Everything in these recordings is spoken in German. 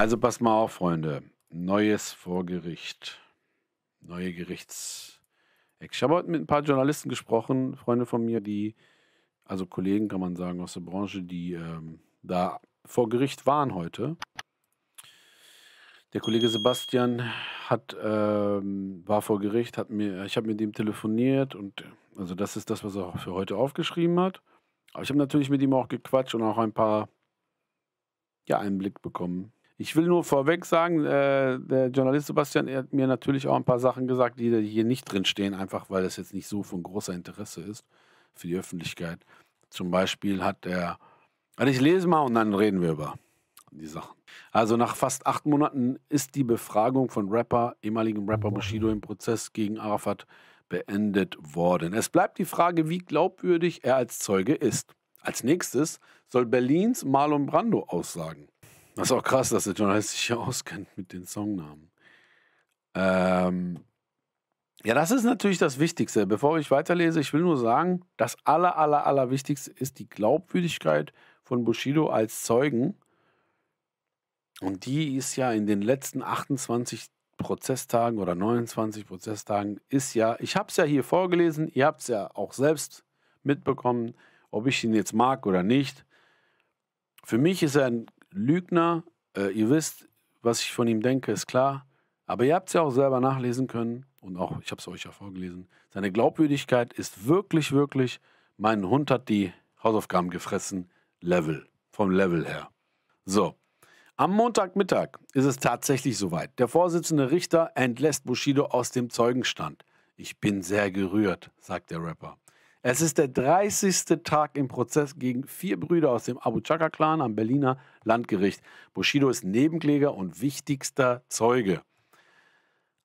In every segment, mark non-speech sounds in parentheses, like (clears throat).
Also pass mal auf, Freunde. Neues Vorgericht. Neue Gerichts. Ich habe heute mit ein paar Journalisten gesprochen, Freunde von mir, die, also Kollegen kann man sagen aus der Branche, die ähm, da vor Gericht waren heute. Der Kollege Sebastian hat, ähm, war vor Gericht, hat mir, ich habe mit ihm telefoniert und also das ist das, was er für heute aufgeschrieben hat. Aber ich habe natürlich mit ihm auch gequatscht und auch ein paar ja, Einblick bekommen ich will nur vorweg sagen, äh, der Journalist Sebastian hat mir natürlich auch ein paar Sachen gesagt, die hier nicht drinstehen, einfach weil das jetzt nicht so von großer Interesse ist für die Öffentlichkeit. Zum Beispiel hat er, also ich lese mal und dann reden wir über die Sachen. Also nach fast acht Monaten ist die Befragung von Rapper, ehemaligem Rapper Bushido im Prozess gegen Arafat beendet worden. Es bleibt die Frage, wie glaubwürdig er als Zeuge ist. Als nächstes soll Berlins Marlon Brando aussagen. Das ist auch krass, dass der Journalist sich hier (laughs) auskennt mit den Songnamen. Ähm, ja, das ist natürlich das Wichtigste. Bevor ich weiterlese, ich will nur sagen, das aller, aller, aller Wichtigste ist die Glaubwürdigkeit von Bushido als Zeugen. Und die ist ja in den letzten 28 Prozesstagen oder 29 Prozesstagen ist ja, ich habe es ja hier vorgelesen, ihr habt es ja auch selbst mitbekommen, ob ich ihn jetzt mag oder nicht. Für mich ist er ein Lügner. Äh, ihr wisst, was ich von ihm denke, ist klar. Aber ihr habt es ja auch selber nachlesen können und auch, ich habe es euch ja vorgelesen. Seine Glaubwürdigkeit ist wirklich, wirklich, mein Hund hat die Hausaufgaben gefressen, Level, vom Level her. So, am Montagmittag ist es tatsächlich soweit. Der Vorsitzende Richter entlässt Bushido aus dem Zeugenstand. Ich bin sehr gerührt, sagt der Rapper. Es ist der 30. Tag im Prozess gegen vier Brüder aus dem Abu Chaka-Clan am Berliner Landgericht. Bushido ist Nebenkläger und wichtigster Zeuge.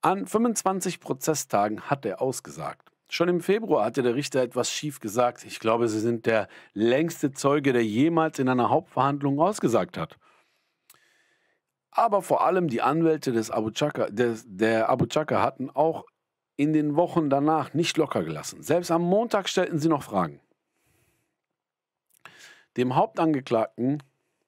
An 25 Prozesstagen hat er ausgesagt. Schon im Februar hatte der Richter etwas schief gesagt. Ich glaube, Sie sind der längste Zeuge, der jemals in einer Hauptverhandlung ausgesagt hat. Aber vor allem die Anwälte des Abu Chaka, des, der Abu Chaka hatten auch in den Wochen danach nicht locker gelassen. Selbst am Montag stellten sie noch Fragen. Dem Hauptangeklagten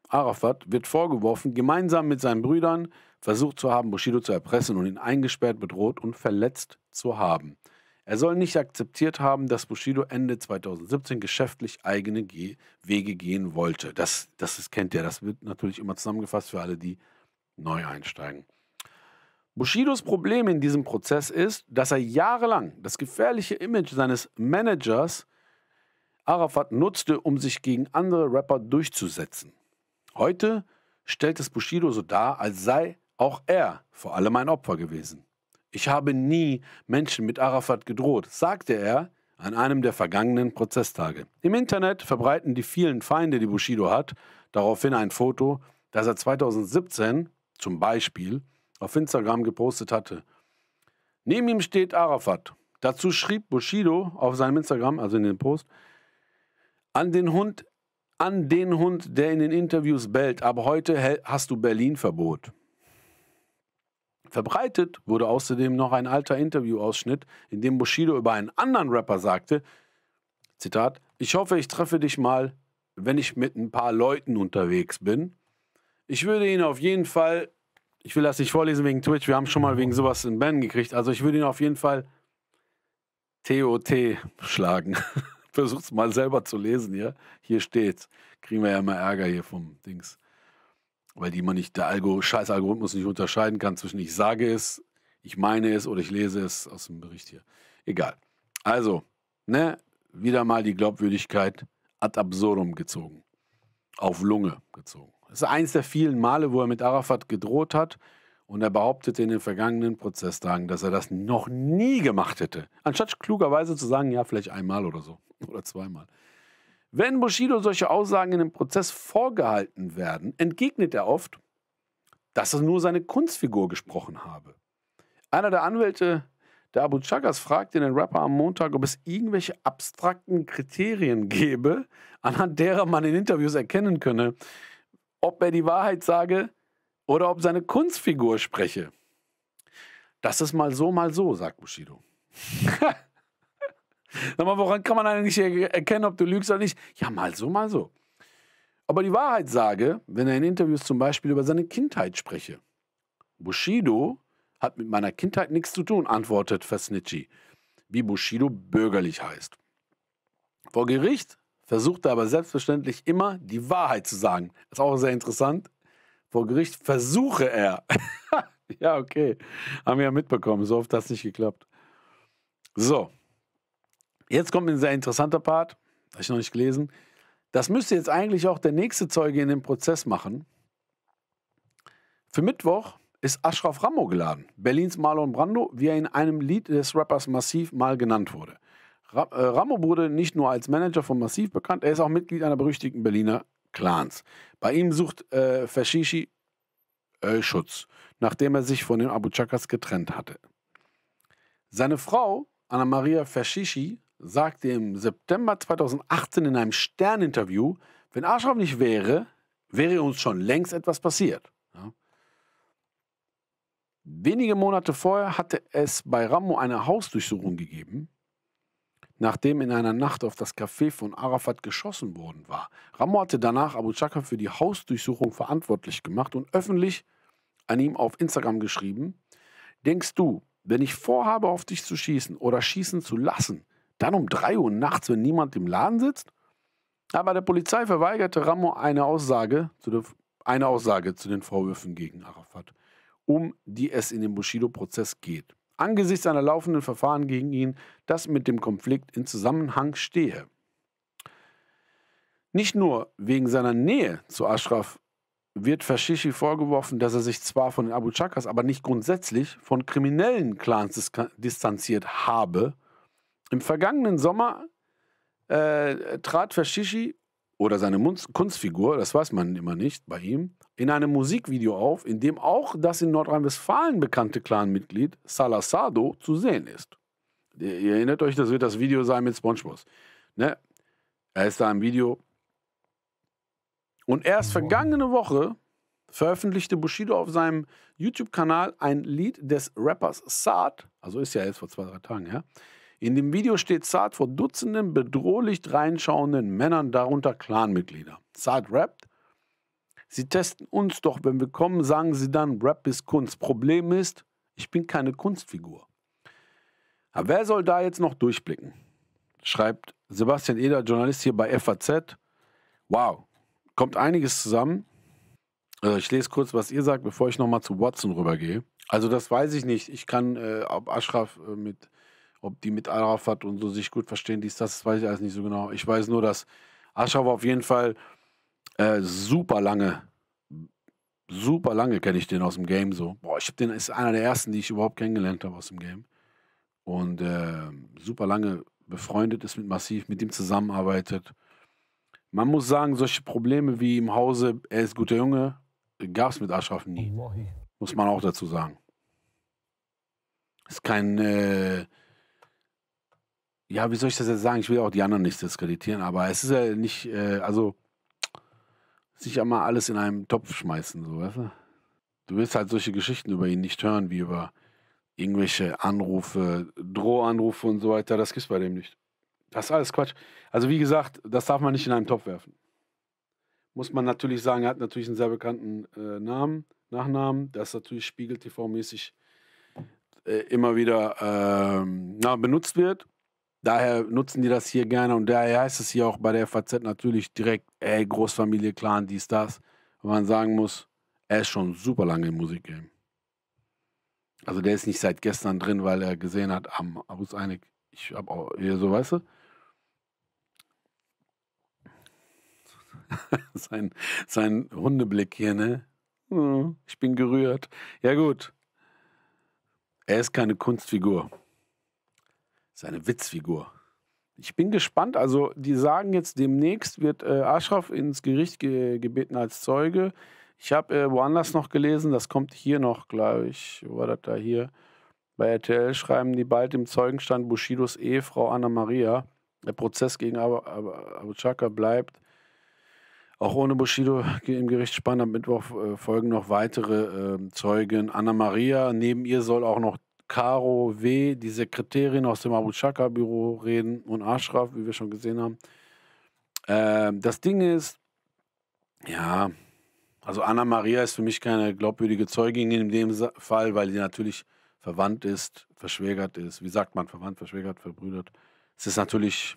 Arafat wird vorgeworfen, gemeinsam mit seinen Brüdern versucht zu haben, Bushido zu erpressen und ihn eingesperrt, bedroht und verletzt zu haben. Er soll nicht akzeptiert haben, dass Bushido Ende 2017 geschäftlich eigene Ge Wege gehen wollte. Das, das ist, kennt ihr, das wird natürlich immer zusammengefasst für alle, die neu einsteigen. Bushidos Problem in diesem Prozess ist, dass er jahrelang das gefährliche Image seines Managers Arafat nutzte, um sich gegen andere Rapper durchzusetzen. Heute stellt es Bushido so dar, als sei auch er vor allem ein Opfer gewesen. Ich habe nie Menschen mit Arafat gedroht, sagte er an einem der vergangenen Prozesstage. Im Internet verbreiten die vielen Feinde, die Bushido hat, daraufhin ein Foto, das er 2017 zum Beispiel auf Instagram gepostet hatte. Neben ihm steht Arafat. Dazu schrieb Bushido auf seinem Instagram, also in dem Post, an den Hund, an den Hund, der in den Interviews bellt, aber heute hast du Berlin-Verbot. Verbreitet wurde außerdem noch ein alter Interviewausschnitt, in dem Bushido über einen anderen Rapper sagte, Zitat, ich hoffe, ich treffe dich mal, wenn ich mit ein paar Leuten unterwegs bin. Ich würde ihn auf jeden Fall ich will das nicht vorlesen wegen Twitch. Wir haben schon mal wegen sowas in Ben gekriegt. Also ich würde ihn auf jeden Fall TOT schlagen. (laughs) Versuch's mal selber zu lesen hier. Hier steht's. Kriegen wir ja immer Ärger hier vom Dings. Weil die man nicht, der Algo, scheiß Algorithmus nicht unterscheiden kann zwischen ich sage es, ich meine es oder ich lese es aus dem Bericht hier. Egal. Also, ne, wieder mal die Glaubwürdigkeit ad absurdum gezogen auf Lunge gezogen. Das ist eines der vielen Male, wo er mit Arafat gedroht hat. Und er behauptete in den vergangenen Prozesstagen, dass er das noch nie gemacht hätte. Anstatt klugerweise zu sagen, ja, vielleicht einmal oder so. (laughs) Oder zweimal. Wenn Bushido solche Aussagen in dem Prozess vorgehalten werden, entgegnet er oft, dass er nur seine Kunstfigur gesprochen habe. Einer der Anwälte der Abu Chagas fragte den Rapper am Montag, ob es irgendwelche abstrakten Kriterien gäbe, anhand derer man in Interviews erkennen könne, ob er die Wahrheit sage oder ob seine Kunstfigur spreche. Das ist mal so, mal so, sagt Bushido. (laughs) Sag mal, woran kann man eigentlich erkennen, ob du lügst oder nicht? Ja, mal so, mal so. Aber die Wahrheit sage, wenn er in Interviews zum Beispiel über seine Kindheit spreche. Bushido hat mit meiner Kindheit nichts zu tun, antwortet Fasnici, wie Bushido bürgerlich heißt. Vor Gericht versucht er aber selbstverständlich immer, die Wahrheit zu sagen. Ist auch sehr interessant. Vor Gericht versuche er. (laughs) ja, okay. Haben wir ja mitbekommen. So oft hat das nicht geklappt. So. Jetzt kommt ein sehr interessanter Part. Habe ich noch nicht gelesen. Das müsste jetzt eigentlich auch der nächste Zeuge in dem Prozess machen. Für Mittwoch ist Ashraf Rambo geladen. Berlins Marlon Brando, wie er in einem Lied des Rappers Massiv mal genannt wurde. Äh, Rambo wurde nicht nur als Manager von Massiv bekannt, er ist auch Mitglied einer berüchtigten Berliner Clans. Bei ihm sucht äh, Fashishi äh, Schutz, nachdem er sich von den Abu Chakas getrennt hatte. Seine Frau, Anna-Maria Fashishi, sagte im September 2018 in einem Stern-Interview, wenn Ashraf nicht wäre, wäre uns schon längst etwas passiert. Wenige Monate vorher hatte es bei Rammo eine Hausdurchsuchung gegeben, nachdem in einer Nacht auf das Café von Arafat geschossen worden war. Rammo hatte danach Abu Chaka für die Hausdurchsuchung verantwortlich gemacht und öffentlich an ihm auf Instagram geschrieben, denkst du, wenn ich vorhabe, auf dich zu schießen oder schießen zu lassen, dann um 3 Uhr nachts, wenn niemand im Laden sitzt? Aber der Polizei verweigerte Rammo eine Aussage zu den Vorwürfen gegen Arafat um die es in dem Bushido-Prozess geht. Angesichts einer laufenden Verfahren gegen ihn, das mit dem Konflikt in Zusammenhang stehe. Nicht nur wegen seiner Nähe zu Ashraf wird Fashishi vorgeworfen, dass er sich zwar von den Abu Chakas, aber nicht grundsätzlich von kriminellen Clans distanziert habe. Im vergangenen Sommer äh, trat Fashishi oder seine Kunstfigur, das weiß man immer nicht bei ihm, in einem Musikvideo auf, in dem auch das in Nordrhein-Westfalen bekannte Clanmitglied Salasado zu sehen ist. Ihr erinnert euch, das wird das Video sein mit SpongeBob. Ne? Er ist da im Video. Und erst vergangene Woche veröffentlichte Bushido auf seinem YouTube-Kanal ein Lied des Rappers Saad, also ist ja jetzt vor zwei, drei Tagen ja? In dem Video steht Saad vor Dutzenden bedrohlich reinschauenden Männern, darunter Clanmitglieder. Saad rappt. Sie testen uns doch, wenn wir kommen, sagen sie dann, Rap ist Kunst. Problem ist, ich bin keine Kunstfigur. Aber wer soll da jetzt noch durchblicken? Schreibt Sebastian Eder, Journalist hier bei FAZ. Wow, kommt einiges zusammen. Also ich lese kurz, was ihr sagt, bevor ich nochmal zu Watson rübergehe. Also das weiß ich nicht. Ich kann, äh, ob Ashraf äh, mit ob die mit Arafat und so sich gut verstehen, dies, das, das weiß ich alles nicht so genau. Ich weiß nur, dass Ashraf auf jeden Fall äh, super lange, super lange kenne ich den aus dem Game so. Boah, ich habe den, ist einer der ersten, die ich überhaupt kennengelernt habe aus dem Game. Und äh, super lange befreundet ist mit Massiv, mit ihm zusammenarbeitet. Man muss sagen, solche Probleme wie im Hause, er ist guter Junge, gab es mit Ashraf nie. Muss man auch dazu sagen. Ist kein äh, ja, wie soll ich das jetzt sagen? Ich will auch die anderen nicht diskreditieren, aber es ist ja nicht, äh, also sich einmal alles in einen Topf schmeißen, so, weißt du? Du willst halt solche Geschichten über ihn nicht hören, wie über irgendwelche Anrufe, Drohanrufe und so weiter. Das gibt's bei dem nicht. Das ist alles Quatsch. Also wie gesagt, das darf man nicht in einen Topf werfen. Muss man natürlich sagen, er hat natürlich einen sehr bekannten äh, Namen, Nachnamen. Das natürlich Spiegel TV-mäßig äh, immer wieder ähm, na, benutzt wird daher nutzen die das hier gerne und daher heißt es hier auch bei der FAZ natürlich direkt, ey, Großfamilie, Clan, dies, das. Weil man sagen muss, er ist schon super lange im Musikgame. Also der ist nicht seit gestern drin, weil er gesehen hat, am Abus einig, ich hab auch hier so, weißt du? (laughs) sein, sein Hundeblick hier, ne? Hm, ich bin gerührt. Ja gut. Er ist keine Kunstfigur seine Witzfigur. Ich bin gespannt. Also, die sagen jetzt, demnächst wird äh, Ashraf ins Gericht ge gebeten als Zeuge. Ich habe äh, woanders noch gelesen, das kommt hier noch, glaube ich. Wo war das da hier? Bei RTL schreiben die bald im Zeugenstand Bushidos Ehefrau Anna Maria. Der Prozess gegen Abu, Abu, Abu Chaka bleibt auch ohne Bushido im Gericht spannend. Am Mittwoch äh, folgen noch weitere äh, Zeugen. Anna Maria, neben ihr soll auch noch Caro W., die Sekretärin aus dem Abu Chaka-Büro reden und Ashraf, wie wir schon gesehen haben. Ähm, das Ding ist, ja, also Anna Maria ist für mich keine glaubwürdige Zeugin in dem Fall, weil sie natürlich verwandt ist, verschwägert ist. Wie sagt man, verwandt, verschwägert, verbrüdert? Es ist natürlich,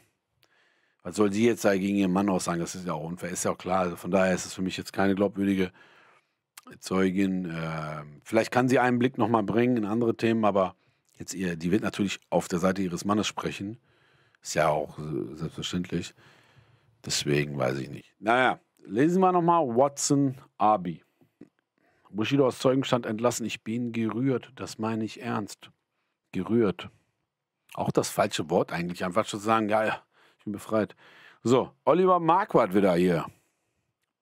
was soll sie jetzt gegen ihren Mann aussagen? Das ist ja auch unfair, ist ja auch klar. Also von daher ist es für mich jetzt keine glaubwürdige Zeugin. Zeugin. Äh, vielleicht kann sie einen Blick nochmal bringen in andere Themen, aber jetzt ihr, die wird natürlich auf der Seite ihres Mannes sprechen. Ist ja auch äh, selbstverständlich. Deswegen weiß ich nicht. Naja, lesen wir nochmal Watson Abi. Bushido aus Zeugenstand entlassen. Ich bin gerührt. Das meine ich ernst. Gerührt. Auch das falsche Wort eigentlich. Einfach schon sagen, ja, ja, ich bin befreit. So, Oliver Marquardt wieder hier.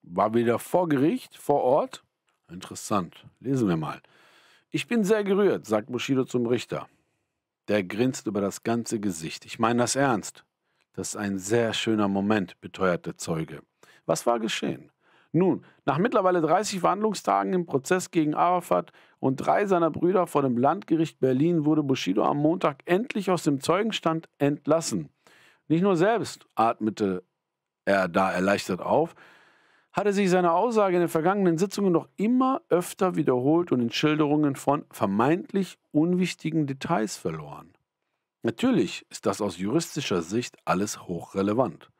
War wieder vor Gericht, vor Ort. Interessant. Lesen wir mal. Ich bin sehr gerührt, sagt Bushido zum Richter. Der grinst über das ganze Gesicht. Ich meine das ernst. Das ist ein sehr schöner Moment, beteuert der Zeuge. Was war geschehen? Nun, nach mittlerweile 30 Verhandlungstagen im Prozess gegen Arafat und drei seiner Brüder vor dem Landgericht Berlin wurde Bushido am Montag endlich aus dem Zeugenstand entlassen. Nicht nur selbst atmete er da erleichtert auf, hatte sich seine Aussage in den vergangenen Sitzungen noch immer öfter wiederholt und in Schilderungen von vermeintlich unwichtigen Details verloren. Natürlich ist das aus juristischer Sicht alles hochrelevant.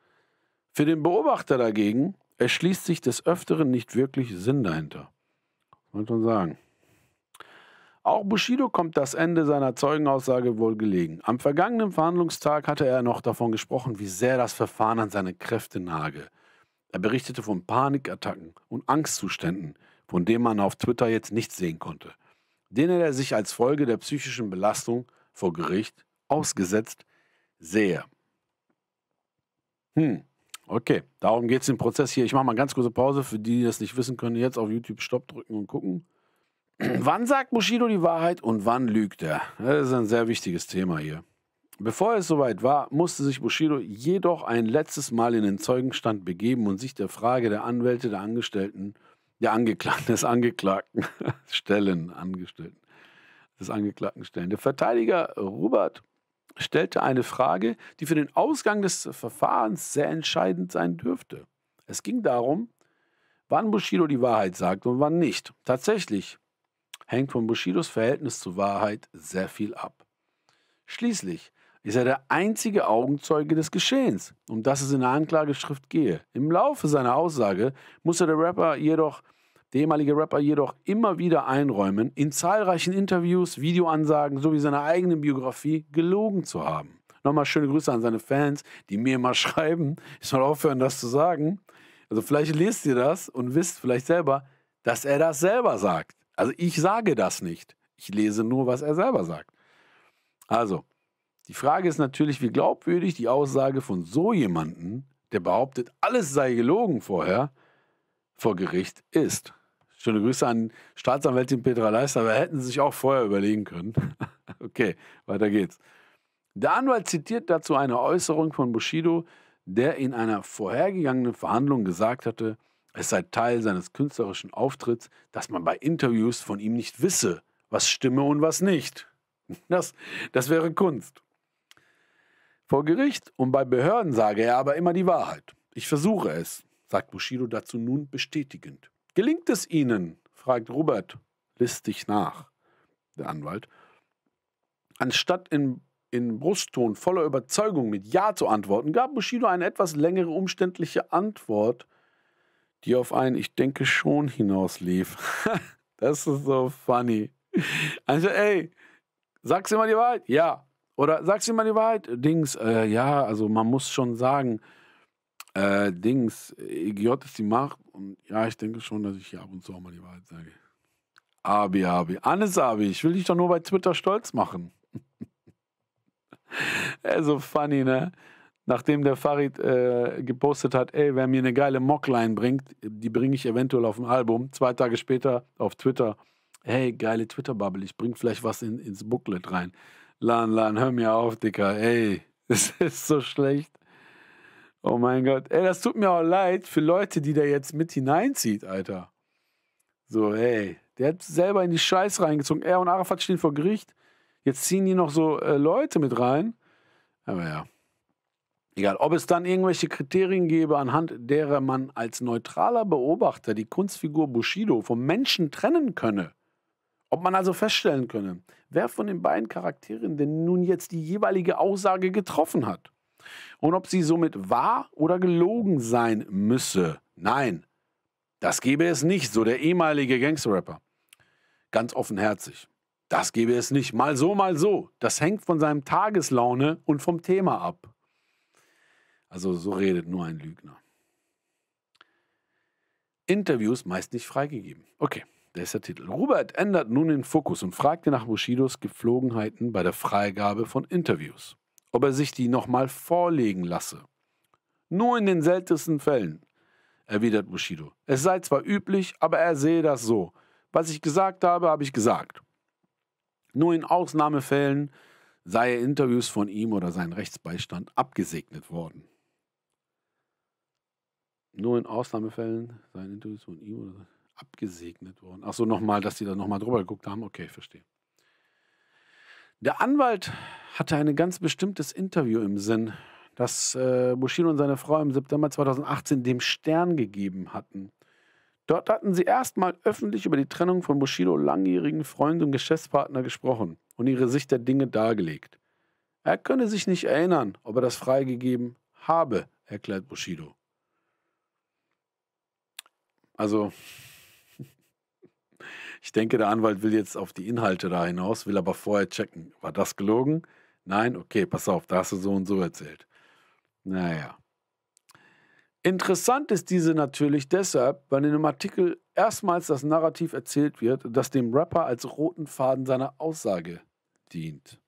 Für den Beobachter dagegen erschließt sich des Öfteren nicht wirklich Sinn dahinter. Sollte man sagen. Auch Bushido kommt das Ende seiner Zeugenaussage wohl gelegen. Am vergangenen Verhandlungstag hatte er noch davon gesprochen, wie sehr das Verfahren an seine Kräfte nage. Er berichtete von Panikattacken und Angstzuständen, von denen man auf Twitter jetzt nichts sehen konnte, denen er sich als Folge der psychischen Belastung vor Gericht ausgesetzt sehe. Hm, okay, darum geht es im Prozess hier. Ich mache mal eine ganz kurze Pause. Für die, die das nicht wissen können, jetzt auf YouTube Stopp drücken und gucken. (clears throat) wann sagt Bushido die Wahrheit und wann lügt er? Das ist ein sehr wichtiges Thema hier. Bevor es soweit war, musste sich Bushido jedoch ein letztes Mal in den Zeugenstand begeben und sich der Frage der Anwälte der Angestellten, der Angeklagten, des Angeklagten (laughs) stellen, Angestellten, des Angeklagten stellen. Der Verteidiger Robert stellte eine Frage, die für den Ausgang des Verfahrens sehr entscheidend sein dürfte. Es ging darum, wann Bushido die Wahrheit sagt und wann nicht. Tatsächlich hängt von Bushidos Verhältnis zur Wahrheit sehr viel ab. Schließlich ist er der einzige Augenzeuge des Geschehens, um das es in der Anklageschrift gehe. Im Laufe seiner Aussage musste der Rapper jedoch, der ehemalige Rapper jedoch immer wieder einräumen, in zahlreichen Interviews, Videoansagen sowie seiner eigenen Biografie gelogen zu haben. Nochmal schöne Grüße an seine Fans, die mir immer (laughs) schreiben. Ich soll aufhören, das zu sagen. Also vielleicht lest ihr das und wisst vielleicht selber, dass er das selber sagt. Also ich sage das nicht. Ich lese nur, was er selber sagt. Also, die Frage ist natürlich, wie glaubwürdig die Aussage von so jemandem, der behauptet, alles sei gelogen vorher, vor Gericht ist. Schöne Grüße an Staatsanwältin Petra Leister, aber hätten Sie sich auch vorher überlegen können. (laughs) okay, weiter geht's. Der Anwalt zitiert dazu eine Äußerung von Bushido, der in einer vorhergegangenen Verhandlung gesagt hatte, es sei Teil seines künstlerischen Auftritts, dass man bei Interviews von ihm nicht wisse, was stimme und was nicht. Das, das wäre Kunst. Vor Gericht und bei Behörden sage er aber immer die Wahrheit. Ich versuche es, sagt Bushido dazu nun bestätigend. Gelingt es Ihnen? fragt Robert listig nach. Der Anwalt. Anstatt in, in Brustton voller Überzeugung mit Ja zu antworten, gab Bushido eine etwas längere umständliche Antwort, die auf ein Ich denke schon hinauslief. (laughs) das ist so funny. Also, ey, sagst du immer die Wahrheit? Ja. Oder sagst du mal die Wahrheit? Dings, äh, ja, also man muss schon sagen, äh, Dings, EGJ ist die Macht. Und ja, ich denke schon, dass ich hier ab und zu auch mal die Wahrheit sage. Abi, Abi. Alles Abi, ich will dich doch nur bei Twitter stolz machen. (laughs) also funny, ne? Nachdem der Farid äh, gepostet hat, ey, wer mir eine geile Mockline bringt, die bringe ich eventuell auf ein Album. Zwei Tage später auf Twitter, hey, geile Twitter-Bubble, ich bringe vielleicht was in, ins Booklet rein. Lan, Lan, hör mir auf, Dicker, ey, (laughs) das ist so schlecht. Oh mein Gott, ey, das tut mir auch leid für Leute, die da jetzt mit hineinzieht, Alter. So, ey, der hat selber in die Scheiße reingezogen. Er und Arafat stehen vor Gericht. Jetzt ziehen die noch so äh, Leute mit rein. Aber ja. Egal, ob es dann irgendwelche Kriterien gäbe, anhand derer man als neutraler Beobachter die Kunstfigur Bushido vom Menschen trennen könne. Ob man also feststellen könne, wer von den beiden Charakteren denn nun jetzt die jeweilige Aussage getroffen hat und ob sie somit wahr oder gelogen sein müsse. Nein, das gebe es nicht, so der ehemalige Gangsterrapper. Ganz offenherzig. Das gebe es nicht. Mal so, mal so. Das hängt von seinem Tageslaune und vom Thema ab. Also so redet nur ein Lügner. Interviews meist nicht freigegeben. Okay. Der ist der Titel. Robert ändert nun den Fokus und fragte nach Bushidos Gepflogenheiten bei der Freigabe von Interviews. Ob er sich die nochmal vorlegen lasse. Nur in den seltensten Fällen, erwidert Bushido. Es sei zwar üblich, aber er sehe das so. Was ich gesagt habe, habe ich gesagt. Nur in Ausnahmefällen sei Interviews von ihm oder sein Rechtsbeistand abgesegnet worden. Nur in Ausnahmefällen seien Interviews von ihm oder sein abgesegnet worden. Ach so, nochmal, dass die da nochmal drüber geguckt haben. Okay, verstehe. Der Anwalt hatte ein ganz bestimmtes Interview im Sinn, das äh, Bushido und seine Frau im September 2018 dem Stern gegeben hatten. Dort hatten sie erstmal öffentlich über die Trennung von Bushido, langjährigen Freund und Geschäftspartner, gesprochen und ihre Sicht der Dinge dargelegt. Er könne sich nicht erinnern, ob er das freigegeben habe, erklärt Bushido. Also, ich denke, der Anwalt will jetzt auf die Inhalte da hinaus, will aber vorher checken. War das gelogen? Nein? Okay, pass auf, da hast du so und so erzählt. Naja. Interessant ist diese natürlich deshalb, weil in dem Artikel erstmals das Narrativ erzählt wird, das dem Rapper als roten Faden seiner Aussage dient.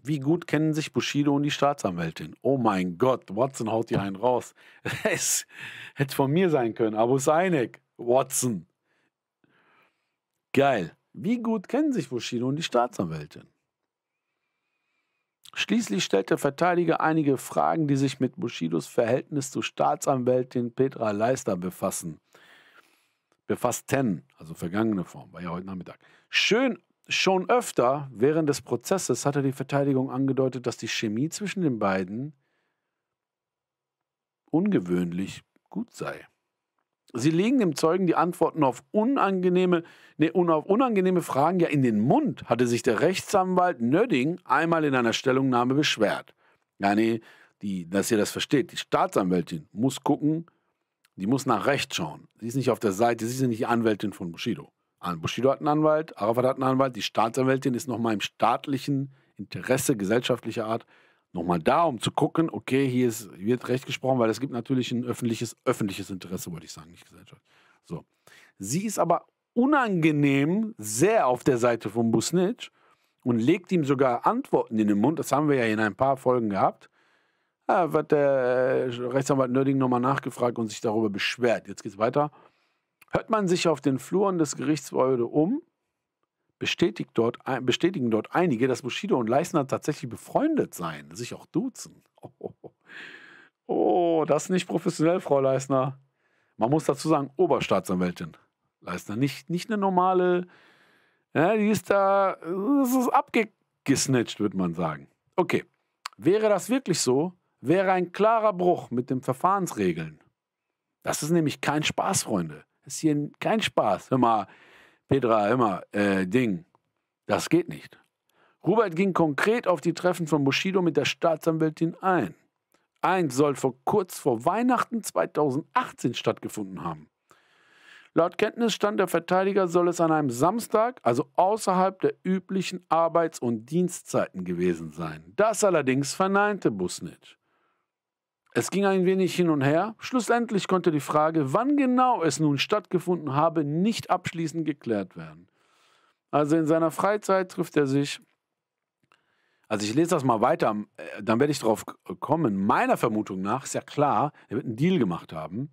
Wie gut kennen sich Bushido und die Staatsanwältin? Oh mein Gott, Watson haut hier einen raus. (laughs) Es hätte von mir sein können, Abu Seinek, Watson. Geil. Wie gut kennen sich Bushido und die Staatsanwältin? Schließlich stellt der Verteidiger einige Fragen, die sich mit Bushidos Verhältnis zur Staatsanwältin Petra Leister befassen. Befassten, also vergangene Form, war ja heute Nachmittag. Schön, schon öfter während des Prozesses hatte die Verteidigung angedeutet, dass die Chemie zwischen den beiden ungewöhnlich gut sei. Sie legen dem Zeugen die Antworten auf unangenehme, nee, auf unangenehme Fragen ja in den Mund, hatte sich der Rechtsanwalt Nödding einmal in einer Stellungnahme beschwert. Ja, nee, die, dass ihr das versteht. Die Staatsanwältin muss gucken, die muss nach rechts schauen. Sie ist nicht auf der Seite, sie ist nicht die Anwältin von Bushido. Ah, Bushido hat einen Anwalt, Arafat hat einen Anwalt, die Staatsanwältin ist nochmal im staatlichen Interesse gesellschaftlicher Art nochmal da, um zu gucken, okay, hier ist, wird recht gesprochen, weil es gibt natürlich ein öffentliches, öffentliches Interesse, wollte ich sagen, nicht Gesellschaft. So. Sie ist aber unangenehm sehr auf der Seite von Busnitsch und legt ihm sogar Antworten in den Mund. Das haben wir ja in ein paar Folgen gehabt. Da wird der äh, Rechtsanwalt Nörding nochmal nachgefragt und sich darüber beschwert. Jetzt geht's weiter. Hört man sich auf den Fluren des Gerichtsgebäudes um, bestätigt dort, bestätigen dort einige, dass Bushido und Leisner tatsächlich befreundet seien, sich auch duzen. Oh, oh, oh. oh, das ist nicht professionell, Frau Leisner. Man muss dazu sagen, Oberstaatsanwältin Leisner, nicht, nicht eine normale, ja, die ist da, das ist abgesnitcht, würde man sagen. Okay, wäre das wirklich so, wäre ein klarer Bruch mit den Verfahrensregeln. Das ist nämlich kein Spaß, Freunde. Das ist hier kein Spaß. Hör mal, Petra immer, äh, Ding, das geht nicht. Rubert ging konkret auf die Treffen von Bushido mit der Staatsanwältin ein. Eins soll vor kurz vor Weihnachten 2018 stattgefunden haben. Laut Kenntnisstand der Verteidiger soll es an einem Samstag, also außerhalb der üblichen Arbeits- und Dienstzeiten gewesen sein. Das allerdings verneinte Busnitsch. Es ging ein wenig hin und her. Schlussendlich konnte die Frage, wann genau es nun stattgefunden habe, nicht abschließend geklärt werden. Also in seiner Freizeit trifft er sich. Also ich lese das mal weiter, äh, dann werde ich darauf kommen. Meiner Vermutung nach ist ja klar, er wird einen Deal gemacht haben.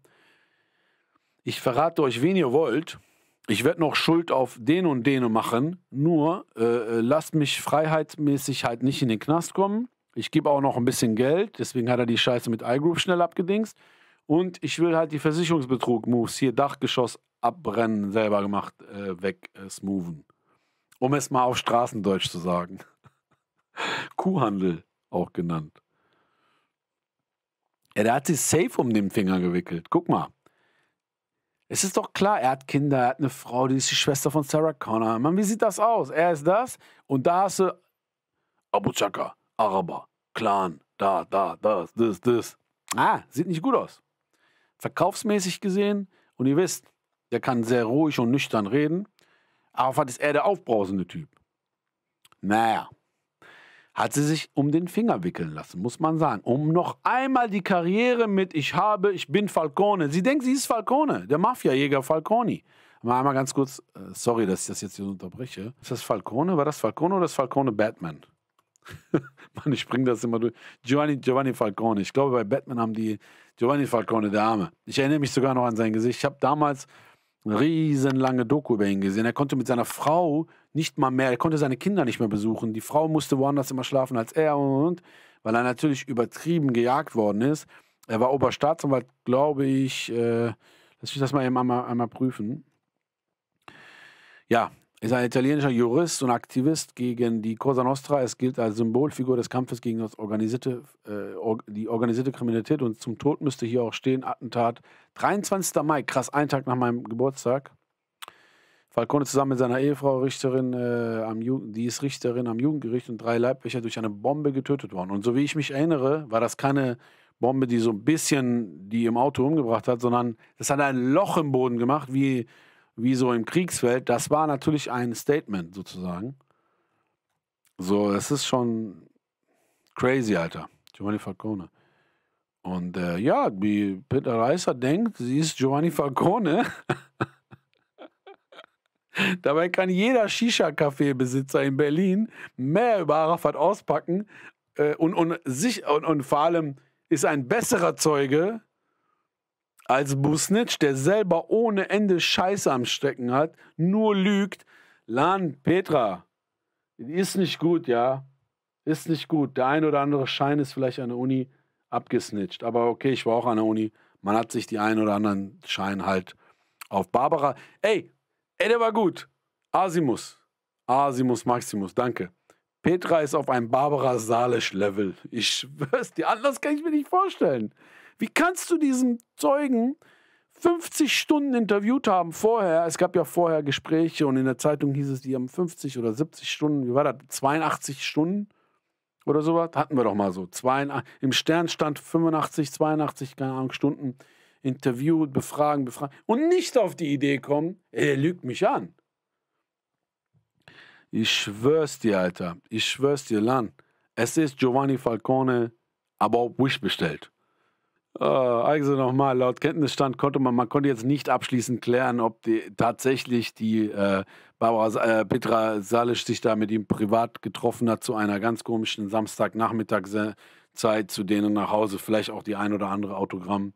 Ich verrate euch, wen ihr wollt. Ich werde noch Schuld auf den und den machen. Nur äh, äh, lasst mich freiheitsmäßig halt nicht in den Knast kommen. Ich gebe auch noch ein bisschen Geld, deswegen hat er die Scheiße mit iGroup schnell abgedingst. Und ich will halt die Versicherungsbetrug-Moves, hier Dachgeschoss abbrennen, selber gemacht, äh, weg äh, smoothen. Um es mal auf Straßendeutsch zu sagen. (laughs) Kuhhandel auch genannt. Ja, der hat sich safe um den Finger gewickelt. Guck mal. Es ist doch klar, er hat Kinder, er hat eine Frau, die ist die Schwester von Sarah Connor. Mann, wie sieht das aus? Er ist das und da hast du Abu Chaka. Araber, Clan, da, da, das, das, das. Ah, sieht nicht gut aus. Verkaufsmäßig gesehen, und ihr wisst, der kann sehr ruhig und nüchtern reden, aber ist eher der aufbrausende Typ. Naja, hat sie sich um den Finger wickeln lassen, muss man sagen. Um noch einmal die Karriere mit Ich habe, ich bin Falcone. Sie denkt, sie ist Falcone, der Mafiajäger Falconi. Mal einmal ganz kurz, äh, sorry, dass ich das jetzt hier unterbreche. Ist das Falcone? War das Falcone oder ist Falcone Batman? (laughs) Mann, ich springe das immer durch. Giovanni, Giovanni Falcone. Ich glaube, bei Batman haben die Giovanni Falcone der Arme. Ich erinnere mich sogar noch an sein Gesicht. Ich habe damals eine riesenlange Doku über ihn gesehen. Er konnte mit seiner Frau nicht mal mehr, er konnte seine Kinder nicht mehr besuchen. Die Frau musste woanders immer schlafen als er und, weil er natürlich übertrieben gejagt worden ist. Er war Oberstaatsanwalt, glaube ich. Äh, lass mich das mal eben einmal, einmal prüfen. Ja, ist ein italienischer Jurist und Aktivist gegen die Cosa Nostra. Es gilt als Symbolfigur des Kampfes gegen das organisierte, äh, die organisierte Kriminalität. Und zum Tod müsste hier auch stehen: Attentat 23. Mai, krass, ein Tag nach meinem Geburtstag. Falcone zusammen mit seiner Ehefrau, Richterin, äh, am die ist Richterin am Jugendgericht und drei Leibwächter durch eine Bombe getötet worden. Und so wie ich mich erinnere, war das keine Bombe, die so ein bisschen die im Auto umgebracht hat, sondern das hat ein Loch im Boden gemacht, wie wie so im Kriegsfeld, das war natürlich ein Statement sozusagen. So, es ist schon crazy, Alter. Giovanni Falcone. Und äh, ja, wie Peter Reiser denkt, sie ist Giovanni Falcone. (laughs) Dabei kann jeder Shisha-Café-Besitzer in Berlin mehr über Arafat auspacken äh, und, und, sich, und, und vor allem ist ein besserer Zeuge als Busnitsch, der selber ohne Ende Scheiße am Stecken hat, nur lügt, Lan, Petra, ist nicht gut, ja. Ist nicht gut. Der ein oder andere Schein ist vielleicht an der Uni abgesnitcht. Aber okay, ich war auch an der Uni. Man hat sich die einen oder anderen Schein halt auf Barbara. Ey, ey, der war gut. Asimus. Asimus Maximus, danke. Petra ist auf einem Barbara Salisch-Level. Ich schwör's dir, anders kann ich mir nicht vorstellen. Wie kannst du diesen Zeugen 50 Stunden interviewt haben vorher? Es gab ja vorher Gespräche und in der Zeitung hieß es, die haben 50 oder 70 Stunden, wie war das? 82 Stunden oder sowas? Hatten wir doch mal so. Zwei, Im Stern stand 85, 82, keine Ahnung, Stunden interviewt, befragen, befragen und nicht auf die Idee kommen, ey, der lügt mich an. Ich schwör's dir, Alter. Ich schwör's dir, Lan. Es ist Giovanni Falcone, aber auf Wish bestellt. Äh, also nochmal, laut Kenntnisstand konnte man, man konnte jetzt nicht abschließend klären, ob die, tatsächlich die äh, Barbara äh, Petra Salisch sich da mit ihm privat getroffen hat zu einer ganz komischen Samstagnachmittagszeit, zu denen nach Hause vielleicht auch die ein oder andere Autogramm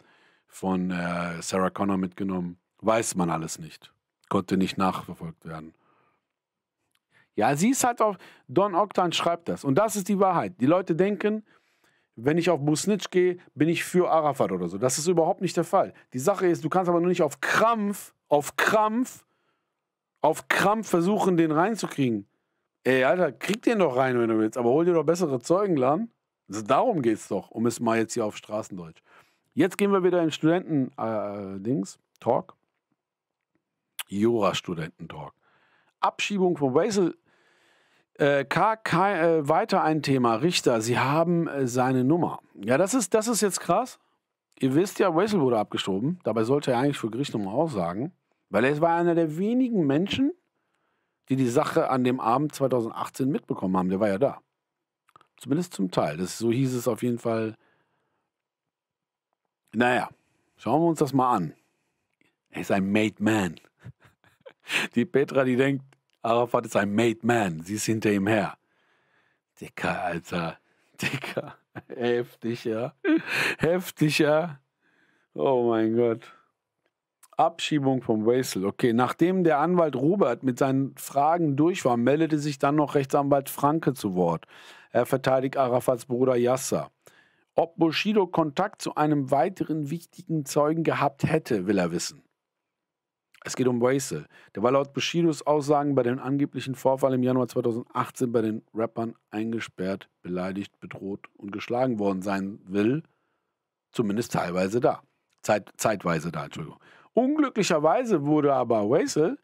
von äh, Sarah Connor mitgenommen. Weiß man alles nicht. Konnte nicht nachverfolgt werden. Ja, sie ist halt auf. Don Octan schreibt das. Und das ist die Wahrheit. Die Leute denken, wenn ich auf Busnitsch gehe, bin ich für Arafat oder so. Das ist überhaupt nicht der Fall. Die Sache ist, du kannst aber nur nicht auf Krampf, auf Krampf, auf Krampf versuchen, den reinzukriegen. Ey, Alter, krieg den doch rein, wenn du willst, aber hol dir doch bessere Zeugenladen. Also darum geht's doch, um es mal jetzt hier auf Straßendeutsch. Jetzt gehen wir wieder in Studenten-Dings-Talk. Äh, Jura-Studenten-Talk. Abschiebung von Weisel äh, K, K, äh, weiter ein Thema, Richter, Sie haben äh, seine Nummer. Ja, das ist, das ist jetzt krass. Ihr wisst ja, Wessel wurde abgeschoben. Dabei sollte er eigentlich für Gericht nochmal aussagen, weil er war einer der wenigen Menschen, die die Sache an dem Abend 2018 mitbekommen haben. Der war ja da. Zumindest zum Teil. Das, so hieß es auf jeden Fall. Naja, schauen wir uns das mal an. Er ist ein Made Man. (laughs) Die Petra, die denkt, Arafat ist ein Made Man, sie ist hinter ihm her. Dicker, Alter. Dicker. Heftiger. (laughs) Heftiger. Oh mein Gott. Abschiebung vom Wesel. Okay, nachdem der Anwalt Robert mit seinen Fragen durch war, meldete sich dann noch Rechtsanwalt Franke zu Wort. Er verteidigt Arafats Bruder Yasser. Ob Bushido Kontakt zu einem weiteren wichtigen Zeugen gehabt hätte, will er wissen. Es geht um Wasel. Der war laut Bushidos Aussagen bei dem angeblichen Vorfall im Januar 2018 bei den Rappern eingesperrt, beleidigt, bedroht und geschlagen worden sein will. Zumindest teilweise da. Zeit, zeitweise da, Entschuldigung. Unglücklicherweise wurde aber Wasel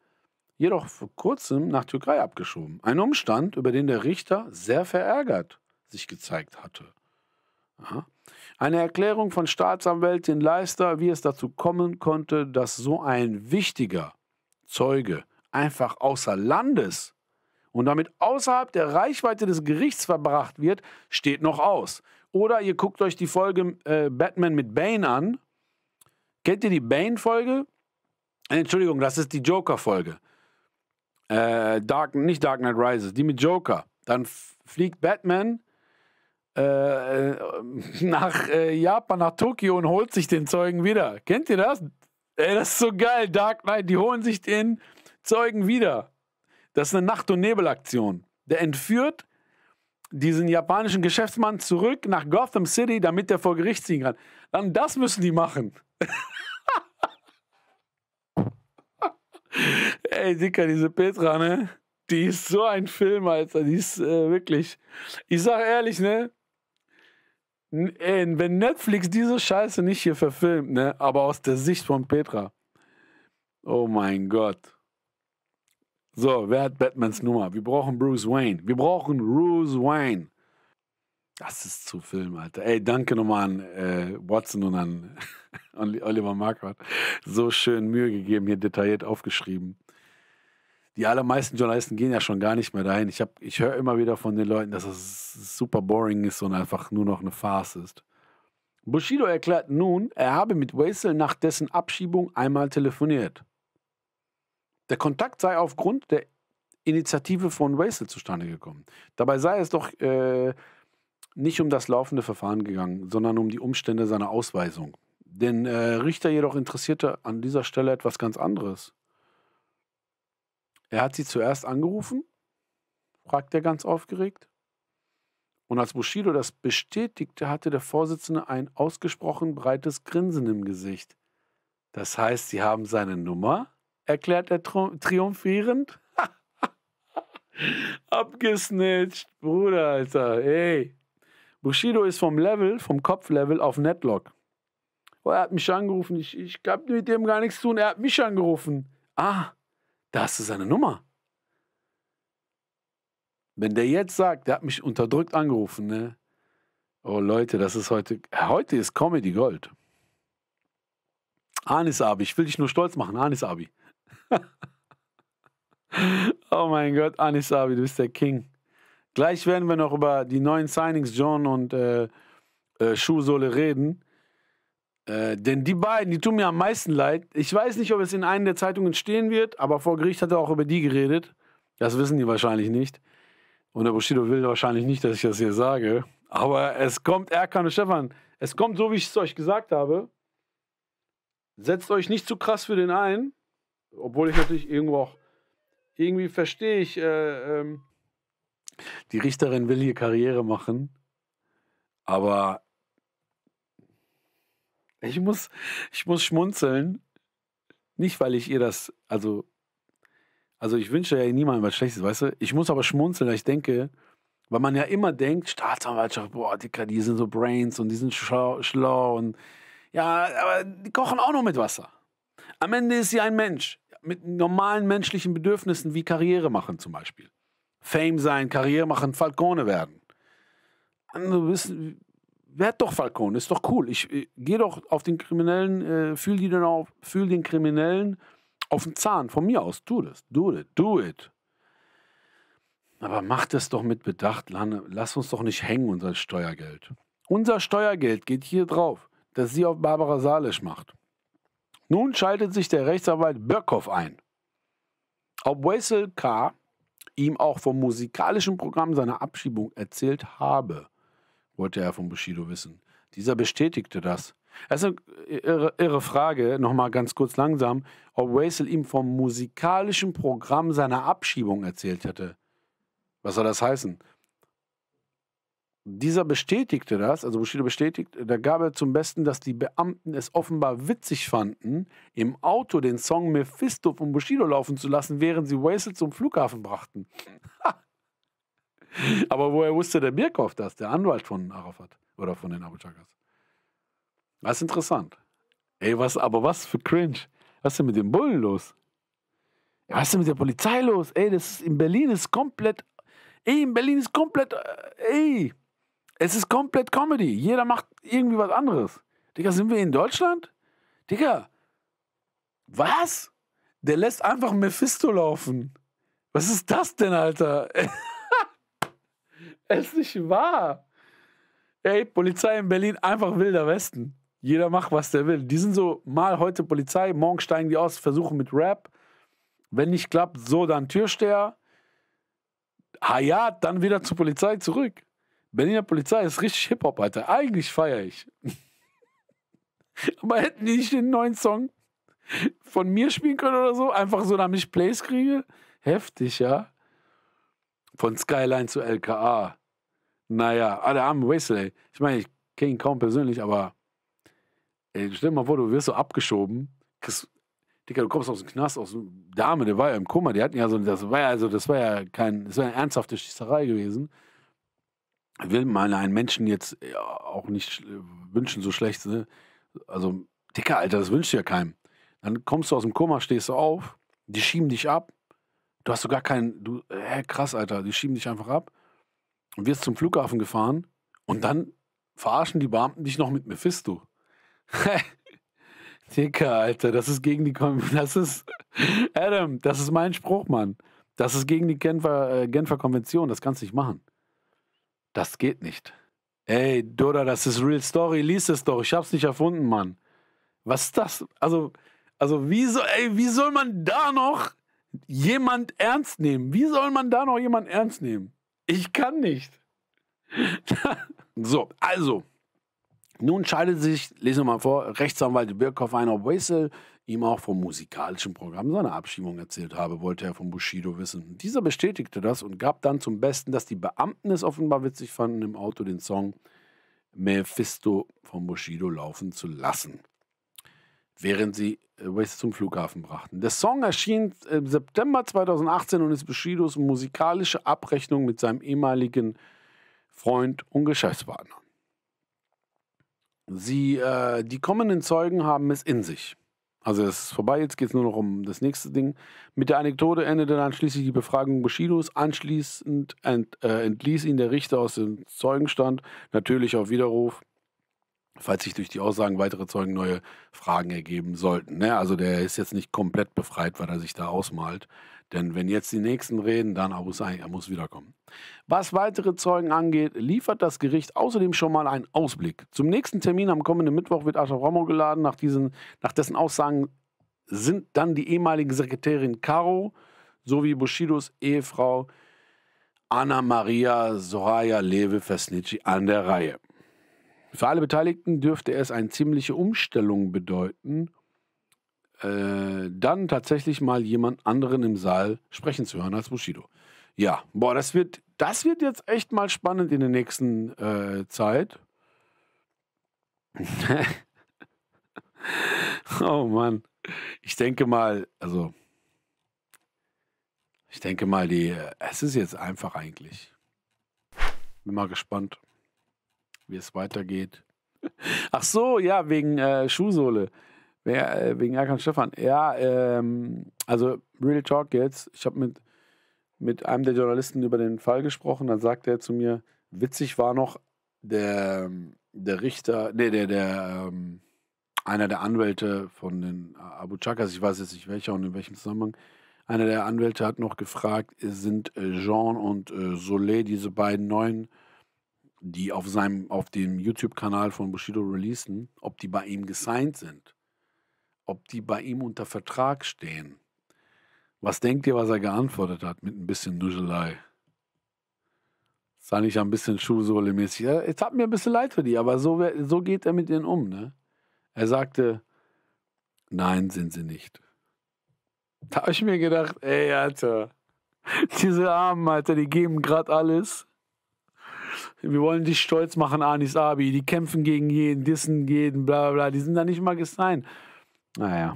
jedoch vor kurzem nach Türkei abgeschoben. Ein Umstand, über den der Richter sehr verärgert sich gezeigt hatte. Aha. Eine Erklärung von Staatsanwältin Leister, wie es dazu kommen konnte, dass so ein wichtiger Zeuge einfach außer Landes und damit außerhalb der Reichweite des Gerichts verbracht wird, steht noch aus. Oder ihr guckt euch die Folge äh, Batman mit Bane an. Kennt ihr die Bane-Folge? Äh, Entschuldigung, das ist die Joker-Folge. Äh, Dark, nicht Dark Knight Rises, die mit Joker. Dann fliegt Batman äh, äh, nach äh, Japan, nach Tokio und holt sich den Zeugen wieder. Kennt ihr das? Ey, das ist so geil. Dark Knight, die holen sich den Zeugen wieder. Das ist eine Nacht- und Nebelaktion. Der entführt diesen japanischen Geschäftsmann zurück nach Gotham City, damit der vor Gericht ziehen kann. Dann das müssen die machen. (laughs) Ey, Dicker, diese Petra, ne? Die ist so ein Film, Alter. Die ist äh, wirklich. Ich sag ehrlich, ne? wenn Netflix diese Scheiße nicht hier verfilmt, ne, aber aus der Sicht von Petra. Oh mein Gott. So, wer hat Batmans Nummer? Wir brauchen Bruce Wayne. Wir brauchen Bruce Wayne. Das ist zu Film, Alter. Ey, danke nochmal an äh, Watson und an (laughs) Oliver Marquardt. So schön Mühe gegeben, hier detailliert aufgeschrieben die allermeisten Journalisten gehen ja schon gar nicht mehr dahin. Ich, ich höre immer wieder von den Leuten, dass es super boring ist und einfach nur noch eine Farce ist. Bushido erklärt nun, er habe mit Waisel nach dessen Abschiebung einmal telefoniert. Der Kontakt sei aufgrund der Initiative von Waisel zustande gekommen. Dabei sei es doch äh, nicht um das laufende Verfahren gegangen, sondern um die Umstände seiner Ausweisung. Den äh, Richter jedoch interessierte an dieser Stelle etwas ganz anderes. Er hat sie zuerst angerufen, fragt er ganz aufgeregt. Und als Bushido das bestätigte, hatte der Vorsitzende ein ausgesprochen breites Grinsen im Gesicht. Das heißt, Sie haben seine Nummer? erklärt er tri triumphierend. (laughs) Abgesnitcht, Bruder, Alter, ey. Bushido ist vom Level, vom Kopflevel auf Netlock. Oh, er hat mich angerufen, ich, ich hab mit dem gar nichts zu tun, er hat mich angerufen. Ah, da hast du seine Nummer. Wenn der jetzt sagt, der hat mich unterdrückt angerufen, ne? Oh Leute, das ist heute. Heute ist Comedy Gold. Anis Abi, ich will dich nur stolz machen, Anis Abi. (laughs) oh mein Gott, Anis Abi, du bist der King. Gleich werden wir noch über die neuen Signings John und äh, äh, Schuhsohle reden. Äh, denn die beiden, die tun mir am meisten leid. Ich weiß nicht, ob es in einer der Zeitungen stehen wird, aber vor Gericht hat er auch über die geredet. Das wissen die wahrscheinlich nicht. Und der Bushido will wahrscheinlich nicht, dass ich das hier sage. Aber es kommt, Erkan und Stefan, es kommt so, wie ich es euch gesagt habe. Setzt euch nicht zu krass für den ein. Obwohl ich natürlich irgendwo auch, irgendwie verstehe ich, äh, ähm, die Richterin will hier Karriere machen. Aber ich muss, ich muss schmunzeln. Nicht, weil ich ihr das, also, also ich wünsche ja niemandem was Schlechtes, weißt du? Ich muss aber schmunzeln, weil ich denke, weil man ja immer denkt, Staatsanwaltschaft, boah, Dicker, die sind so Brains und die sind schlau, schlau und ja, aber die kochen auch noch mit Wasser. Am Ende ist sie ein Mensch mit normalen menschlichen Bedürfnissen wie Karriere machen zum Beispiel. Fame sein, Karriere machen, Falcone werden. Du bist, werd doch Falcone, ist doch cool. Ich, ich gehe doch auf den Kriminellen, äh, fühl, die denn auf, fühl den Kriminellen auf den Zahn. Von mir aus, tu das, do it, do it. Aber mach das doch mit Bedacht, Lanne. Lass uns doch nicht hängen, unser Steuergeld. Unser Steuergeld geht hier drauf, dass sie auf Barbara Salisch macht. Nun schaltet sich der Rechtsanwalt Böckhoff ein. Ob Wessel K. ihm auch vom musikalischen Programm seiner Abschiebung erzählt habe, wollte er von Bushido wissen. Dieser bestätigte das. Es ist eine irre, irre Frage, nochmal ganz kurz langsam, ob Wesel ihm vom musikalischen Programm seiner Abschiebung erzählt hätte. Was soll das heißen? Dieser bestätigte das, also Bushido bestätigt, da gab er zum Besten, dass die Beamten es offenbar witzig fanden, im Auto den Song Mephisto von Bushido laufen zu lassen, während sie Wesel zum Flughafen brachten. (laughs) Ha, (laughs) Aber woher wusste der Birkhoff das, der Anwalt von Arafat oder von den Abu Chakas? Das ist interessant. Ey, was, aber was für cringe. Was ist denn mit dem Bullen los? Was ist denn mit der Polizei los? Ey, das ist, in Berlin ist komplett. Ey, in Berlin ist komplett. Äh, ey, es ist komplett Comedy. Jeder macht irgendwie was anderes. Digga, sind wir in Deutschland? Digga, was? Der lässt einfach Mephisto laufen. Was ist das denn, Alter? (laughs) Es ist nicht wahr. Ey, Polizei in Berlin, einfach wilder Westen. Jeder macht, was der will. Die sind so, mal heute Polizei, morgen steigen die aus, versuchen mit Rap. Wenn nicht klappt, so dann Türsteher. Hayat, dann wieder zur Polizei zurück. Berliner Polizei ist richtig Hip-Hop, Alter. Eigentlich feiere ich. (laughs) Aber hätten die nicht den neuen Song von mir spielen können oder so? Einfach so, damit ich Plays kriege? Heftig, ja. Von Skyline zu LKA. Naja, alle armen Wesley. Ich meine, ich kenne ihn kaum persönlich, aber ey, stell dir mal vor, du wirst so abgeschoben. Kriegst, Dicker, du kommst aus dem Knast, aus dem Dame, der war ja im Kummer, die hatten ja so, das war ja, also das war ja kein, das war eine ernsthafte Schießerei gewesen. Ich will man einen Menschen jetzt ja, äh, auch nicht wünschen, so schlecht, ne? Also, Dicker, Alter, das wünscht ja keinem. Dann kommst du aus dem Koma, stehst du auf, die schieben dich ab, Du hast sogar keinen, du, hä, krass, Alter, die schieben dich einfach ab und wirst zum Flughafen gefahren und dann verarschen die Beamten dich noch mit Mephisto. (laughs) Dicker, Alter, das ist gegen die (laughs) das ist Adam, das ist mein Spruch, Mann. Das ist gegen die Genfer, äh, Genfer Konvention, das kannst du nicht machen. Das geht nicht. Ey, Doda, das ist Real Story, lies es doch. Ich hab's nicht erfunden, Mann. Was ist das? Also, also wie, so, ey, wie soll man da noch jemand ernst nehmen. Wie soll man da noch jemand ernst nehmen? Ich kann nicht. (laughs) so, also. Nun scheidet sich, lesen wir mal vor, Rechtsanwalt Birkhoff einer Wessel, ihm auch vom musikalischen Programm seiner Abschiebung erzählt habe, wollte er von Bushido wissen. Dieser bestätigte das und gab dann zum Besten, dass die Beamten es offenbar witzig fanden, im Auto den Song Mephisto von Bushido laufen zu lassen. Während sie äh, Ways zum Flughafen brachten. Der Song erschien im äh, September 2018 und ist Bushidos musikalische Abrechnung mit seinem ehemaligen Freund und Geschäftspartner. Sie, äh, die kommenden Zeugen haben es in sich. Also es ist vorbei, jetzt geht es nur noch um das nächste Ding. Mit der Anekdote endete dann schließlich die Befragung Bushidos. Anschließend ent, äh, entließ ihn der Richter aus dem Zeugenstand, natürlich auf Widerruf falls sich durch die Aussagen weitere Zeugen neue Fragen ergeben sollten. Ne? Also der ist jetzt nicht komplett befreit, weil er sich da ausmalt. Denn wenn jetzt die Nächsten reden, dann muss er muss wiederkommen. Was weitere Zeugen angeht, liefert das Gericht außerdem schon mal einen Ausblick. Zum nächsten Termin am kommenden Mittwoch wird Arthur Romo geladen. Nach, diesen, nach dessen Aussagen sind dann die ehemalige Sekretärin Caro sowie Bushidos Ehefrau Anna Maria Soraya Lewe Fesnici an der Reihe. Für alle Beteiligten dürfte es eine ziemliche Umstellung bedeuten, äh, dann tatsächlich mal jemand anderen im Saal sprechen zu hören als Bushido. Ja, boah, das wird, das wird jetzt echt mal spannend in der nächsten äh, Zeit. (laughs) oh Mann. Ich denke mal, also, ich denke mal, die, äh, es ist jetzt einfach eigentlich. Bin mal gespannt wie es weitergeht. (laughs) Ach so, ja, wegen äh, Schuhsohle. Wer, äh, wegen Erkan Stefan. Ja, ähm, also Real Talk jetzt. Ich habe mit, mit einem der Journalisten über den Fall gesprochen. Dann sagte er zu mir, witzig war noch der, ähm, der Richter, nee, der, der, ähm, einer der Anwälte von den Abu Chakas, ich weiß jetzt nicht welcher und in welchem Zusammenhang, einer der Anwälte hat noch gefragt, sind Jean und äh, Soleil, diese beiden neuen die auf seinem, auf dem YouTube-Kanal von Bushido releasen, ob die bei ihm gesigned sind, ob die bei ihm unter Vertrag stehen. Was denkt ihr, was er geantwortet hat mit ein bisschen Nuschelei? Sah nicht ein bisschen Schuhsohle-mäßig. Ja, es hat mir ein bisschen leid für die, aber so, so geht er mit ihnen um. Ne? Er sagte, nein, sind sie nicht. Da habe ich mir gedacht, ey, Alter, (laughs) diese Armen, Alter, die geben gerade alles wir wollen dich stolz machen, Anis Abi. Die kämpfen gegen jeden, dissen jeden, bla bla bla. Die sind da nicht mal gesigned. Naja.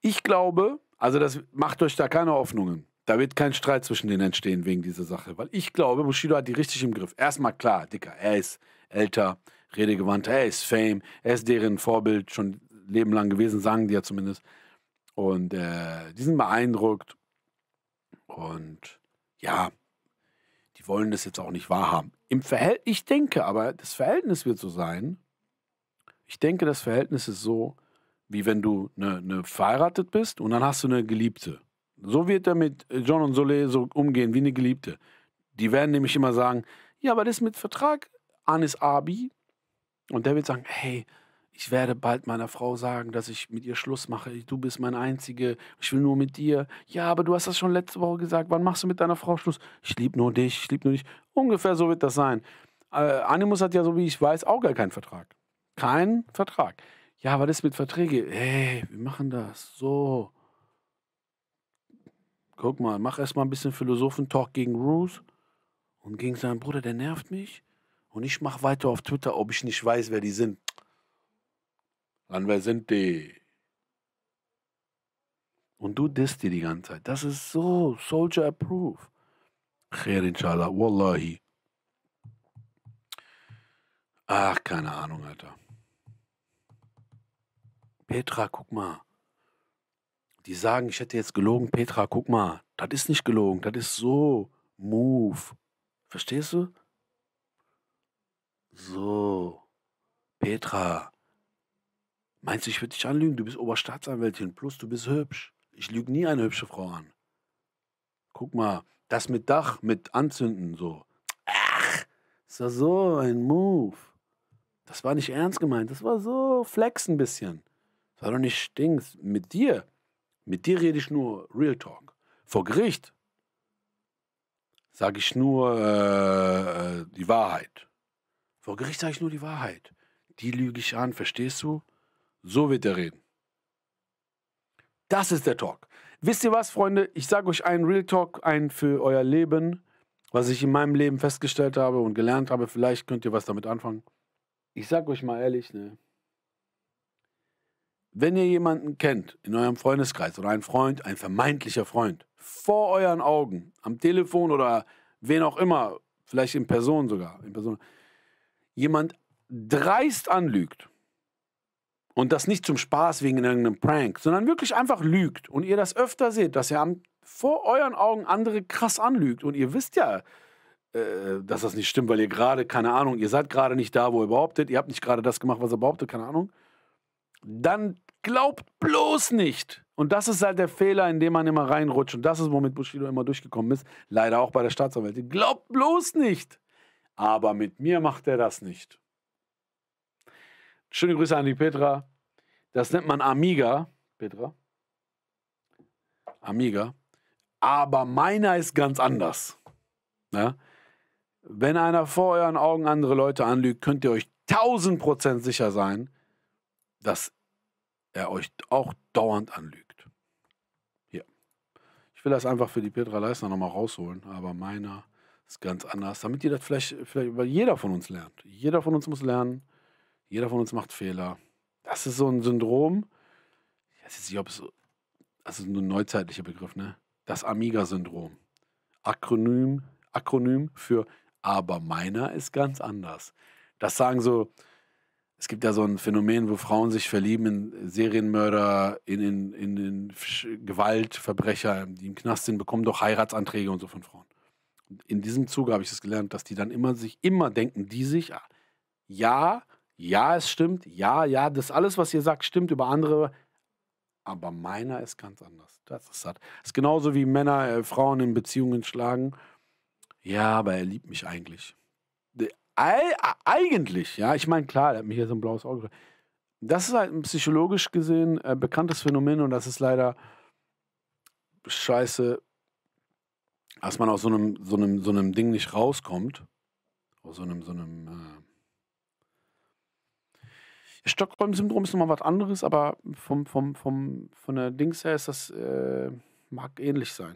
Ich glaube, also das macht euch da keine Hoffnungen. Da wird kein Streit zwischen denen entstehen wegen dieser Sache. Weil ich glaube, Bushido hat die richtig im Griff. Erstmal klar, Dicker, er ist älter, redegewandter, er ist Fame, er ist deren Vorbild schon lebenlang gewesen, sagen die ja zumindest. Und äh, die sind beeindruckt. Und ja, die wollen das jetzt auch nicht wahrhaben. Im Verhält ich denke aber, das Verhältnis wird so sein, ich denke, das Verhältnis ist so, wie wenn du ne, ne verheiratet bist und dann hast du eine Geliebte. So wird er mit John und Soleil so umgehen, wie eine Geliebte. Die werden nämlich immer sagen, ja, aber das mit Vertrag, Anis Abi. Und der wird sagen, hey, ich werde bald meiner Frau sagen, dass ich mit ihr Schluss mache. Du bist mein Einzige. Ich will nur mit dir. Ja, aber du hast das schon letzte Woche gesagt. Wann machst du mit deiner Frau Schluss? Ich liebe nur dich. Ich liebe nur dich. Ungefähr so wird das sein. Äh, Animus hat ja, so wie ich weiß, auch gar keinen Vertrag. Keinen Vertrag. Ja, aber das mit Verträge. Hey, wir machen das. So. Guck mal, mach erstmal ein bisschen Philosophentalk gegen Ruth und gegen seinen Bruder, der nervt mich. Und ich mach weiter auf Twitter, ob ich nicht weiß, wer die sind. Dann wer sind die? Und du disst die die ganze Zeit. Das ist so Soldier Approved. Khair inshallah, wallahi. Ach, keine Ahnung, Alter. Petra, guck mal. Die sagen, ich hätte jetzt gelogen. Petra, guck mal. Das ist nicht gelogen. Das ist so. Move. Verstehst du? So. Petra, Meinst du, ich würde dich anlügen? Du bist Oberstaatsanwältin, plus du bist hübsch. Ich lüge nie eine hübsche Frau an. Guck mal, das mit Dach, mit Anzünden, so. Ach, ist das so ein Move. Das war nicht ernst gemeint, das war so flex ein bisschen. Das war doch nicht stinks. Mit dir, mit dir rede ich nur Real Talk. Vor Gericht sage ich nur äh, äh, die Wahrheit. Vor Gericht sage ich nur die Wahrheit. Die lüge ich an, verstehst du? So wird er reden. Das ist der Talk. Wisst ihr was, Freunde? Ich sage euch einen Real Talk, einen für euer Leben, was ich in meinem Leben festgestellt habe und gelernt habe. Vielleicht könnt ihr was damit anfangen. Ich sage euch mal ehrlich, ne? Wenn ihr jemanden kennt in eurem Freundeskreis oder einen Freund, ein vermeintlicher Freund, vor euren Augen, am Telefon oder wen auch immer, vielleicht in Person sogar, in Person, jemand dreist anlügt, und das nicht zum Spaß wegen irgendeinem Prank, sondern wirklich einfach lügt und ihr das öfter seht, dass er am, vor euren Augen andere krass anlügt und ihr wisst ja, äh, dass das nicht stimmt, weil ihr gerade, keine Ahnung, ihr seid gerade nicht da, wo ihr behauptet, ihr habt nicht gerade das gemacht, was ihr behauptet, keine Ahnung, dann glaubt bloß nicht. Und das ist halt der Fehler, in dem man immer reinrutscht. Und das ist, womit Bushido immer durchgekommen ist. Leider auch bei der Staatsanwältin. Glaubt bloß nicht. Aber mit mir macht er das nicht. Schöne Grüße an die Petra. Das nennt man Amiga. Petra. Amiga. Aber meiner ist ganz anders. Ja? Wenn einer vor euren Augen andere Leute anlügt, könnt ihr euch 1000% sicher sein, dass er euch auch dauernd anlügt. Hier. Ich will das einfach für die Petra Leisner nochmal rausholen, aber meiner ist ganz anders, damit ihr das vielleicht, vielleicht, weil jeder von uns lernt. Jeder von uns muss lernen, jeder von uns macht Fehler. Das ist so ein Syndrom. Ich weiß nicht, ob es. Das ist ein neuzeitlicher Begriff, ne? Das Amiga-Syndrom. Akronym, Akronym für aber meiner ist ganz anders. Das sagen so, es gibt ja so ein Phänomen, wo Frauen sich verlieben in Serienmörder, in, in, in, in Gewaltverbrecher, die im Knast sind, bekommen doch Heiratsanträge und so von Frauen. Und in diesem Zuge habe ich das gelernt, dass die dann immer sich, immer denken die sich, ah, ja, ja, es stimmt. Ja, ja, das alles, was ihr sagt, stimmt über andere. Aber meiner ist ganz anders. Das ist satt. Halt, das ist genauso wie Männer äh, Frauen in Beziehungen schlagen. Ja, aber er liebt mich eigentlich. All, eigentlich, ja. Ich meine, klar, er hat mir hier so ein blaues Auge. Das ist halt ein psychologisch gesehen äh, bekanntes Phänomen und das ist leider scheiße, dass man aus so einem, so einem, so einem Ding nicht rauskommt. Aus so einem, so einem. Äh, Stockholm-Syndrom ist nochmal was anderes, aber vom, vom, vom, von der Dings her ist das, äh, mag ähnlich sein.